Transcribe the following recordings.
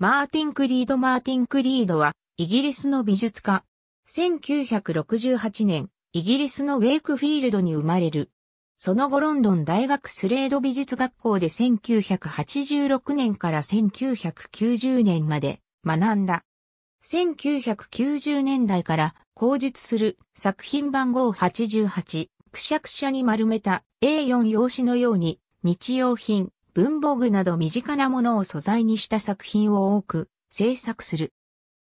マーティン・クリード・マーティン・クリードは、イギリスの美術家。1968年、イギリスのウェイクフィールドに生まれる。その後ロンドン大学スレード美術学校で1986年から1990年まで学んだ。1990年代から口述する作品番号88、くしゃくしゃに丸めた A4 用紙のように日用品、文房具など身近なものを素材にした作品を多く制作する。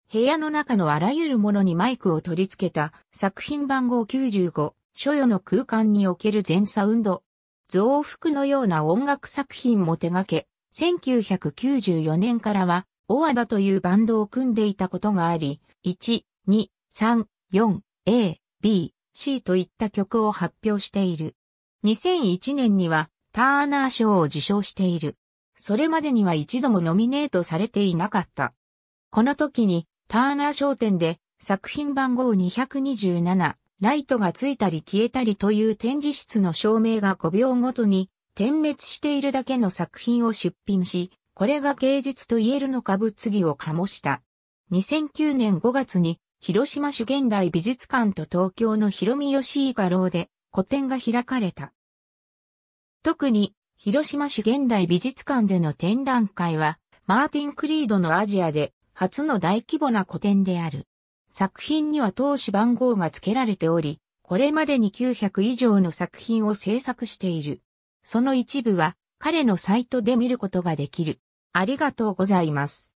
部屋の中のあらゆるものにマイクを取り付けた作品番号95、所与の空間における全サウンド。増幅のような音楽作品も手掛け、1994年からは、オアダというバンドを組んでいたことがあり、1、2、3、4、A、B、C といった曲を発表している。2001年には、ターナー賞を受賞している。それまでには一度もノミネートされていなかった。この時に、ターナー商店で作品番号227、ライトがついたり消えたりという展示室の照明が5秒ごとに点滅しているだけの作品を出品し、これが芸術と言えるのか物議を醸した。2009年5月に広島市現代美術館と東京の広見義い画廊で個展が開かれた。特に、広島市現代美術館での展覧会は、マーティン・クリードのアジアで初の大規模な個展である。作品には投資番号が付けられており、これまでに900以上の作品を制作している。その一部は彼のサイトで見ることができる。ありがとうございます。